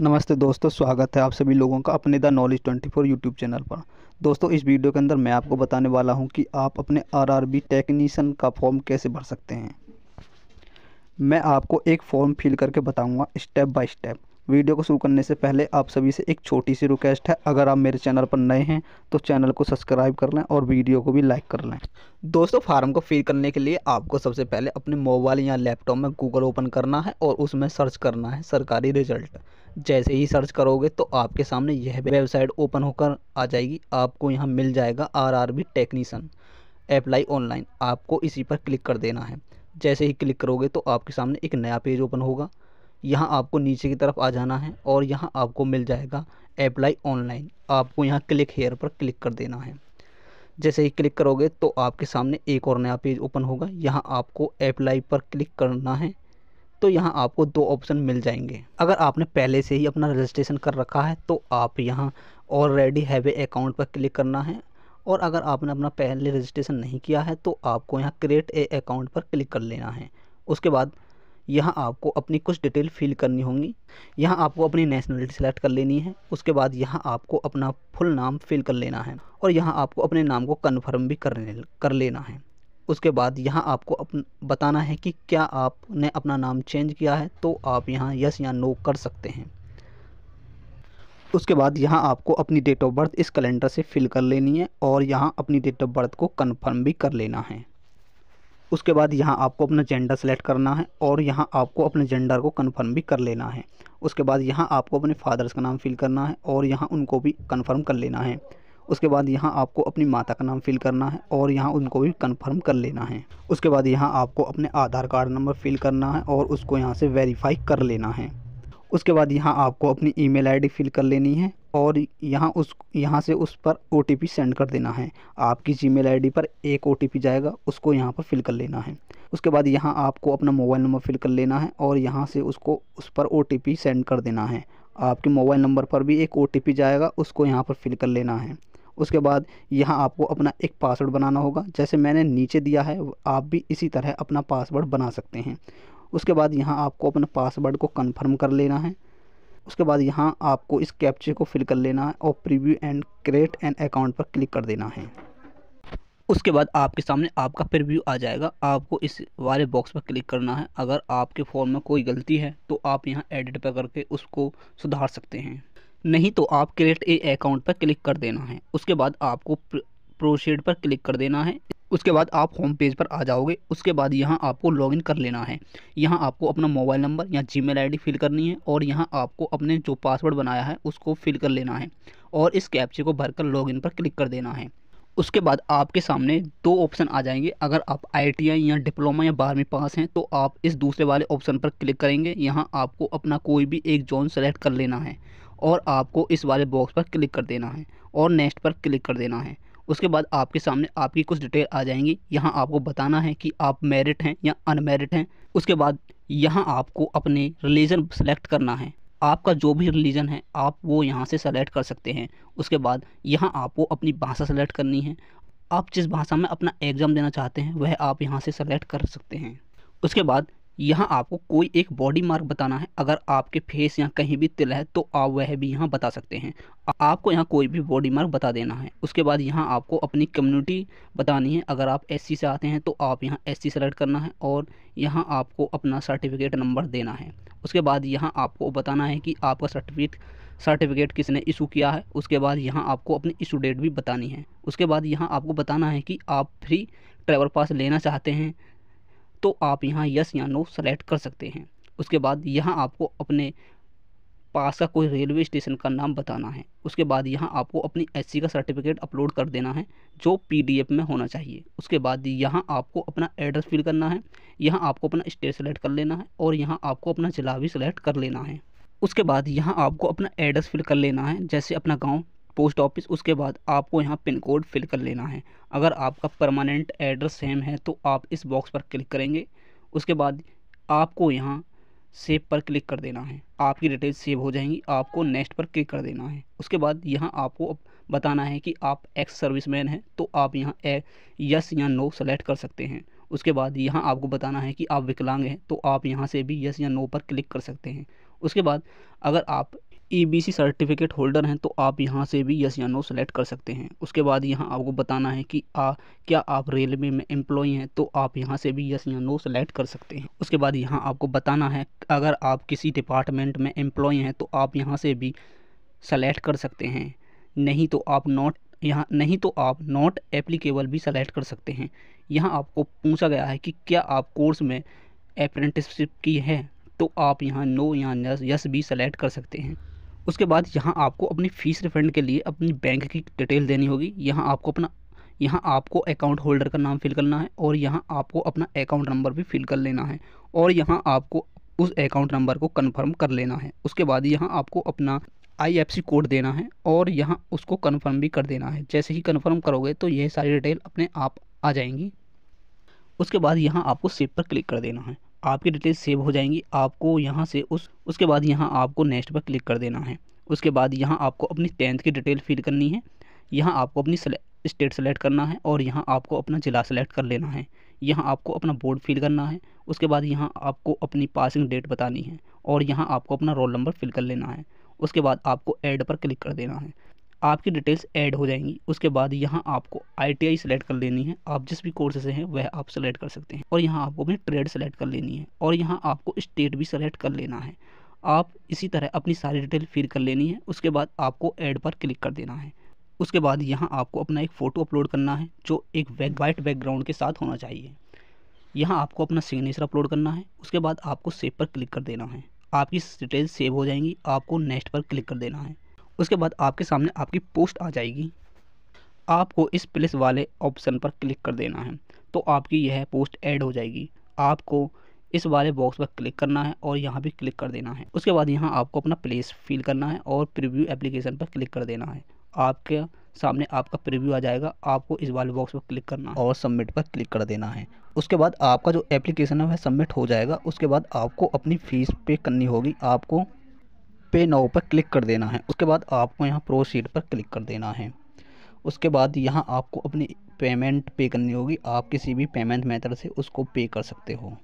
नमस्ते दोस्तों स्वागत है आप सभी लोगों का अपने द नॉलेज 24 यूट्यूब चैनल पर दोस्तों इस वीडियो के अंदर मैं आपको बताने वाला हूं कि आप अपने आरआरबी टेक्नीशियन का फॉर्म कैसे भर सकते हैं मैं आपको एक फॉर्म फिल करके बताऊंगा स्टेप बाय स्टेप वीडियो को शुरू करने से पहले आप सभी से एक छोटी सी रिक्वेस्ट है अगर आप मेरे चैनल पर नए हैं तो चैनल को सब्सक्राइब कर लें और वीडियो को भी लाइक कर लें दोस्तों फार्म को फिल करने के लिए आपको सबसे पहले अपने मोबाइल या लैपटॉप में गूगल ओपन करना है और उसमें सर्च करना है सरकारी रिजल्ट जैसे ही सर्च करोगे तो आपके सामने यह वेबसाइट ओपन होकर आ जाएगी आपको यहाँ मिल जाएगा आर टेक्नीसन अप्लाई ऑनलाइन आपको इसी पर क्लिक कर देना है जैसे ही क्लिक करोगे तो आपके सामने एक नया पेज ओपन होगा यहाँ आपको नीचे की तरफ आ जाना है और यहाँ आपको मिल जाएगा अप्लाई ऑनलाइन आपको यहाँ क्लिक हेयर पर क्लिक कर देना है जैसे ही क्लिक करोगे तो आपके सामने एक और नया पेज ओपन होगा यहाँ आपको अप्लाई पर क्लिक करना है तो यहाँ आपको दो ऑप्शन मिल जाएंगे अगर आपने पहले से ही अपना रजिस्ट्रेशन कर रखा है तो आप यहाँ ऑलरेडी हैवे अकाउंट पर क्लिक करना है और अगर आपने अपना पहले रजिस्ट्रेशन नहीं किया है तो आपको यहाँ क्रिएट ए अकाउंट पर क्लिक कर लेना है उसके बाद यहाँ आपको अपनी कुछ डिटेल फिल करनी होंगी यहाँ आपको अपनी नेशनलिटी सेलेक्ट कर लेनी है उसके बाद यहाँ आपको अपना फुल नाम फिल कर लेना है और यहाँ आपको अपने नाम को कन्फर्म भी कर कर लेना है उसके बाद यहाँ आपको अपन बताना है कि क्या आपने अपना नाम चेंज किया है तो आप यहाँ यस या नो कर सकते हैं उसके बाद यहाँ आपको अपनी डेट ऑफ बर्थ इस कैलेंडर से फिल कर लेनी है और यहाँ अपनी डेट ऑफ बर्थ को कन्फर्म भी कर लेना है उसके बाद यहाँ आपको अपना जेंडर सेलेक्ट करना है और यहाँ आपको अपने जेंडर को कन्फर्म भी कर लेना है उसके बाद यहाँ आपको अपने फादर्स का नाम फिल करना है और यहाँ उनको भी कन्फर्म कर लेना है उसके बाद यहाँ आपको अपनी माता का नाम फिल करना है और यहाँ उनको भी कन्फर्म कर लेना है उसके बाद यहाँ आपको अपने आधार कार्ड नंबर फिल करना है और उसको यहाँ से वेरीफाई कर लेना है उसके बाद यहाँ आपको अपनी ईमेल आईडी फिल कर लेनी है और यहाँ उस यहाँ से उस पर ओ सेंड कर देना है आपकी जीमेल आईडी पर एक ओ जाएगा उसको यहाँ पर फिल कर लेना है उसके बाद यहाँ आपको अपना मोबाइल नंबर फिल कर लेना है और यहाँ से उसको उस पर ओ सेंड कर देना है आपके मोबाइल नंबर पर भी एक ओ जाएगा उसको यहाँ पर फिल कर लेना है उसके बाद यहाँ आपको अपना एक पासवर्ड बनाना होगा जैसे मैंने नीचे दिया है आप भी इसी तरह अपना पासवर्ड बना सकते हैं उसके बाद यहाँ आपको अपने पासवर्ड को कन्फर्म कर लेना है उसके बाद यहाँ आपको इस कैप्चे को फिल कर लेना है और preview and create an account पर क्लिक कर देना है उसके बाद आपके सामने आपका प्रीव्यू आ जाएगा आपको इस वाले बॉक्स पर क्लिक करना है अगर आपके फ़ोन में कोई गलती है तो आप यहाँ एडिट पर करके उसको सुधार सकते हैं नहीं तो आप क्रिएट ए अकाउंट पर क्लिक कर देना है उसके बाद आपको प्रोसीड पर क्लिक कर देना है उसके बाद आप होम पेज पर आ जाओगे उसके बाद यहाँ आपको लॉगिन कर लेना है यहाँ आपको अपना मोबाइल नंबर या जीमेल आईडी फिल करनी है और यहाँ आपको अपने जो पासवर्ड बनाया है उसको फिल कर लेना है और इस कैप्चे को भरकर लॉगिन पर क्लिक कर देना है उसके बाद आपके सामने दो ऑप्शन आ जाएंगे अगर आप आई या डिप्लोमा या बारहवीं पास हैं तो आप इस दूसरे वाले ऑप्शन पर क्लिक करेंगे यहाँ आपको अपना कोई भी एक जोन सेलेक्ट कर लेना है और आपको इस वाले बॉक्स पर क्लिक कर देना है और नेक्स्ट पर क्लिक कर देना है उसके बाद आपके सामने आपकी कुछ डिटेल आ जाएंगी यहाँ आपको बताना है कि आप मेरिट हैं या अनमेरिट हैं उसके बाद यहाँ आपको अपने रिलीजन सेलेक्ट करना है आपका जो भी रिलीजन है आप वो यहाँ से सेलेक्ट कर सकते हैं उसके बाद यहाँ आपको अपनी भाषा सेलेक्ट करनी है आप जिस भाषा में अपना एग्ज़ाम देना चाहते हैं वह आप यहाँ से सेलेक्ट कर सकते हैं उसके बाद यहाँ आपको कोई एक बॉडी मार्क बताना है अगर आपके फेस यहाँ कहीं भी तिल है तो आप वह भी यहाँ बता सकते हैं आपको यहाँ कोई भी बॉडी मार्क बता देना है उसके बाद यहाँ आपको अपनी कम्युनिटी बतानी है अगर आप एससी से आते हैं तो आप यहाँ एससी सेलेक्ट करना है और यहाँ आपको अपना सर्टिफिकेट नंबर देना है उसके बाद यहाँ आपको बताना है कि आपका सर्टिफिकेट सर्टिफिकेट किसने इशू किया है उसके बाद यहाँ आपको अपनी इशू डेट भी बतानी है उसके बाद यहाँ आपको बताना है कि आप फ्री ट्रैवल पास लेना चाहते हैं तो आप यहाँ यस या नो सेलेक्ट कर सकते हैं उसके बाद यहाँ आपको अपने पास का कोई रेलवे स्टेशन का नाम बताना है उसके बाद यहाँ आपको अपनी एससी का सर्टिफिकेट अपलोड कर देना है जो पीडीएफ में होना चाहिए उसके बाद यहाँ आपको अपना एड्रेस फिल करना है यहाँ आपको अपना स्टेट सेलेक्ट कर लेना है और यहाँ आपको अपना जिला भी सिलेक्ट कर लेना है उसके बाद यहाँ आपको अपना एड्रेस फिल कर लेना है जैसे अपना गाँव पोस्ट ऑफिस उसके बाद आपको यहाँ पिन कोड फिल कर लेना है अगर आपका परमानेंट एड्रेस सेम है तो आप इस बॉक्स पर क्लिक करेंगे उसके बाद आपको यहाँ सेव पर क्लिक कर देना है आपकी डिटेल सेव हो जाएंगी आपको नेक्स्ट पर क्लिक कर देना है उसके बाद यहाँ आपको बताना है कि आप एक्स सर्विस मैन हैं तो आप यहाँ ए यस या नो सेलेक्ट कर सकते हैं उसके बाद यहाँ आपको बताना है कि आप विकलांग हैं तो आप यहाँ से भी यस या नो पर क्लिक कर सकते हैं उसके बाद अगर आप ईबीसी सर्टिफिकेट होल्डर हैं तो आप यहाँ से भी यस या नो सेलेक्ट कर सकते हैं उसके बाद यहाँ आपको बताना है कि आ क्या आप रेलवे में एम्प्लॉय हैं तो आप यहाँ से भी यस या नो सेलेक्ट कर सकते हैं उसके बाद यहाँ आपको बताना है अगर आप किसी डिपार्टमेंट में एम्प्लॉय हैं तो आप यहाँ से भी सेलेक्ट कर सकते हैं नहीं तो आप नॉट यहाँ नहीं तो आप नॉट एप्लीकेबल भी सेलेक्ट कर सकते हैं यहाँ आपको पूछा गया है कि क्या आप कोर्स में अप्रेंटिसशिप की है तो आप यहाँ नो या यस भी सेलेक्ट कर सकते हैं उसके बाद यहाँ आपको अपनी फ़ीस रिफंड के लिए अपनी बैंक की डिटेल देनी होगी यहाँ आपको अपना यहाँ आपको अकाउंट होल्डर का नाम फिल करना है और यहाँ आपको अपना अकाउंट नंबर भी फिल कर लेना है और यहाँ आपको उस अकाउंट नंबर को कन्फर्म कर लेना है उसके बाद यहाँ आपको अपना आई कोड देना है और यहाँ उसको कन्फर्म भी कर देना है जैसे ही कन्फर्म करोगे तो यह सारी डिटेल अपने आप आ जाएंगी उसके बाद यहाँ आपको सेव पर क्लिक कर देना है आपकी डिटेल सेव हो जाएंगी आपको यहाँ से उस उसके बाद यहाँ आपको नेक्स्ट पर क्लिक कर देना है उसके बाद यहाँ आपको अपनी टेंथ की डिटेल फिल करनी है यहाँ आपको अपनी स्टेट सेलेक्ट करना है और यहाँ आपको अपना ज़िला सेलेक्ट कर लेना है यहाँ आपको अपना बोर्ड फिल करना है उसके बाद यहाँ आपको अपनी पासिंग डेट बतानी है और यहाँ आपको अपना रोल नंबर फिल कर लेना है उसके बाद आपको ऐड पर क्लिक कर देना है आपकी डिटेल्स ऐड हो जाएंगी उसके बाद यहाँ आपको आई सेलेक्ट कर लेनी है आप जिस भी कोर्स से हैं वह आप सेलेक्ट कर सकते हैं और यहाँ आपको अपनी ट्रेड सेलेक्ट कर लेनी है और यहाँ आपको स्टेट भी सेलेक्ट कर लेना है आप इसी तरह अपनी सारी डिटेल फिल कर लेनी है उसके बाद आपको ऐड पर क्लिक कर देना है उसके बाद यहाँ आपको अपना एक फ़ोटो अपलोड करना है जो एक वैक वाइट बैकग्राउंड के साथ होना चाहिए यहाँ आपको अपना सिग्नेचर अपलोड करना है उसके बाद आपको सेव पर क्लिक कर देना है आपकी डिटेल सेव हो जाएंगी आपको नेक्स्ट पर क्लिक कर देना है उसके बाद आपके सामने आपकी पोस्ट आ जाएगी आपको इस प्लेस वाले ऑप्शन पर क्लिक कर देना है तो आपकी यह पोस्ट ऐड हो जाएगी आपको इस वाले बॉक्स पर क्लिक करना है और यहाँ भी क्लिक कर देना है उसके बाद यहाँ आपको अपना प्लेस फिल करना है और प्रीव्यू एप्लीकेशन पर क्लिक कर देना है आपके सामने आपका प्रीव्यू आ जाएगा आपको इस वाले बॉक्स पर क्लिक करना है और सबमिट पर क्लिक कर देना है उसके बाद आपका जो एप्लीकेशन है वह सबमिट हो जाएगा उसके बाद आपको अपनी फ़ीस पे करनी होगी आपको पे नाव पर क्लिक कर देना है उसके बाद आपको यहाँ प्रोसीड पर क्लिक कर देना है उसके बाद यहाँ आपको अपनी पेमेंट पे करनी होगी आप किसी भी पेमेंट मेथड से उसको पे कर सकते हो